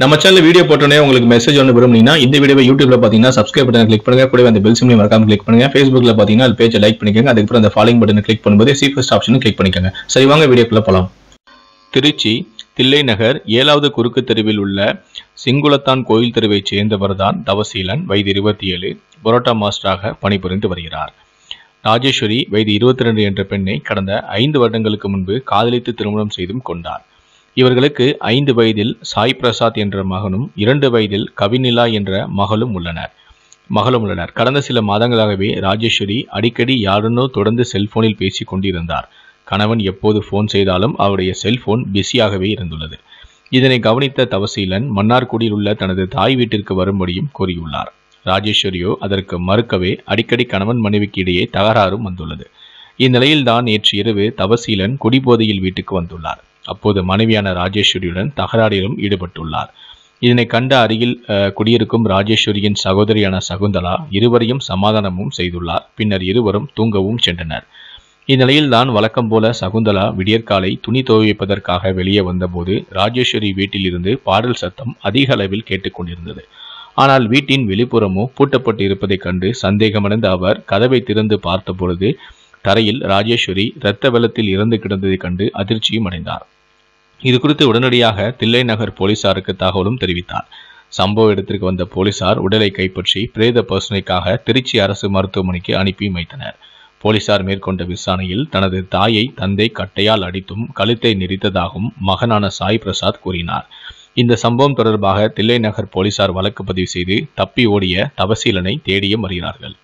நம்ம channel video போட்டோன்னே உங்களுக்கு மெசேஜ் ஒன்று விரும்புனீங்கன்னா இந்த வீடியோ யூடியூப்ல பார்த்தீங்கன்னா சப்ஸ்கிரைப் பட்டன் கிளிக் பண்ணுங்க கூட அந்த பெல் சிம்லையும் மறக்காம கிளிக் பண்ணுங்க ஃபேஸ்புக்ல பார்த்தீங்கன்னா அது பேஜை லைக் பண்ணிக்கோங்க அதுக்கப்புறம் அந்த ஃபாலோ பட்டன் கிளிக் பண்ணும்போது சி ஃபர்ஸ்ட் ஆப்ஷனும் கிளிக் பண்ணிக்கோங்க சரி வாங்க வீடியோக்குள்ள போகலாம் திருச்சி தில்லை நகர் ஏழாவது குறுக்கு தெருவில் உள்ள சிங்குளத்தான் கோயில் தெருவைச் சேர்ந்தவர் தான் தவசீலன் வயது இருபத்தி ஏழு பரோட்டா மாஸ்டராக பணிபுரிந்து வருகிறார் ராஜேஸ்வரி வயது இருபத்தி ரெண்டு என்ற பெண்ணை கடந்த ஐந்து வருடங்களுக்கு முன்பு காதலித்து திருமணம் செய்தும் கொண்டார் இவர்களுக்கு ஐந்து வயதில் சாய் பிரசாத் என்ற மகனும் இரண்டு வயதில் கவிநிலா என்ற மகளும் உள்ளனர் மகளும் உள்ளனர் கடந்த சில மாதங்களாகவே ராஜேஸ்வரி அடிக்கடி யாருன்னோ தொடர்ந்து செல்போனில் பேசி கொண்டிருந்தார் கணவன் எப்போது ஃபோன் செய்தாலும் அவருடைய செல்போன் பிஸியாகவே இருந்துள்ளது இதனை கவனித்த தவசீலன் மன்னார்குடியில் உள்ள தனது தாய் வீட்டிற்கு வரும்படியும் கூறியுள்ளார் ராஜேஸ்வரியோ அதற்கு மறுக்கவே அடிக்கடி கணவன் மனைவிக்கு இடையே தகராறும் வந்துள்ளது இந்நிலையில்தான் நேற்று இரவு தவசீலன் குடிபோதையில் வீட்டுக்கு வந்துள்ளார் அப்போது மனைவியான ராஜேஸ்வரியுடன் தகராறிலும் ஈடுபட்டுள்ளார் இதனை கண்ட அருகில் குடியிருக்கும் ராஜேஸ்வரியின் சகோதரியான சகுந்தலா இருவரையும் சமாதானமும் செய்துள்ளார் பின்னர் இருவரும் தூங்கவும் சென்றனர் இந்நிலையில் தான் வழக்கம் போல சகுந்தலா விடியற்காலை துணி துவைப்பதற்காக வெளியே வந்தபோது ராஜேஸ்வரி வீட்டிலிருந்து பாடல் சத்தம் அதிக அளவில் கேட்டுக்கொண்டிருந்தது ஆனால் வீட்டின் வெளிப்புறமோ பூட்டப்பட்டு இருப்பதைக் கண்டு சந்தேகமடைந்த அவர் கதவை திறந்து பார்த்தபொழுது தரையில் ராஜேஸ்வரி இரத்த வெள்ளத்தில் இறந்து கிடந்ததைக் கண்டு அதிர்ச்சியும் அடைந்தார் இது குறித்து உடனடியாக தில்லை நகர் போலீசாருக்கு தகவலும் தெரிவித்தார் சம்பவ இடத்திற்கு வந்த போலீசார் உடலை கைப்பற்றி பிரேத பரிசோதனைக்காக திருச்சி அரசு மருத்துவமனைக்கு அனுப்பி வைத்தனர் போலீசார் மேற்கொண்ட விசாரணையில் தனது தாயை தந்தை கட்டையால் அடித்தும் கழுத்தை நெறித்ததாகவும் மகனான சாய் பிரசாத் கூறினார் இந்த சம்பவம் தொடர்பாக தில்லை நகர் போலீசார் வழக்கு பதிவு செய்து தப்பி ஓடிய தபசீலனை தேடியும் வருகிறார்கள்